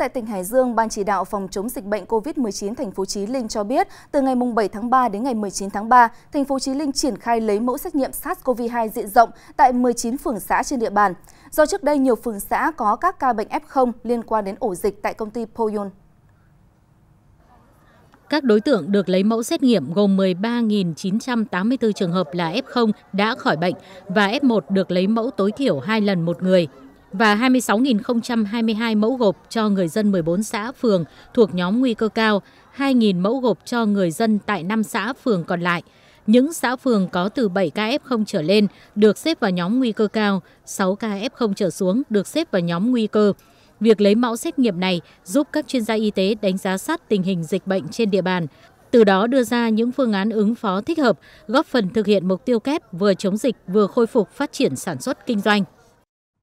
Tại tỉnh Hải Dương, Ban chỉ đạo phòng chống dịch bệnh COVID-19 thành phố Chí Linh cho biết, từ ngày 7 tháng 3 đến ngày 19 tháng 3, thành phố Chí Linh triển khai lấy mẫu xét nghiệm SARS-CoV-2 diện rộng tại 19 phường xã trên địa bàn. Do trước đây nhiều phường xã có các ca bệnh F0 liên quan đến ổ dịch tại công ty Poyon. Các đối tượng được lấy mẫu xét nghiệm gồm 13.984 trường hợp là F0 đã khỏi bệnh và F1 được lấy mẫu tối thiểu 2 lần một người và 26.022 mẫu gộp cho người dân 14 xã phường thuộc nhóm nguy cơ cao, 2.000 mẫu gộp cho người dân tại 5 xã phường còn lại. Những xã phường có từ 7 ca F0 trở lên được xếp vào nhóm nguy cơ cao, 6 ca F0 trở xuống được xếp vào nhóm nguy cơ. Việc lấy mẫu xét nghiệm này giúp các chuyên gia y tế đánh giá sát tình hình dịch bệnh trên địa bàn, từ đó đưa ra những phương án ứng phó thích hợp, góp phần thực hiện mục tiêu kép vừa chống dịch vừa khôi phục phát triển sản xuất kinh doanh.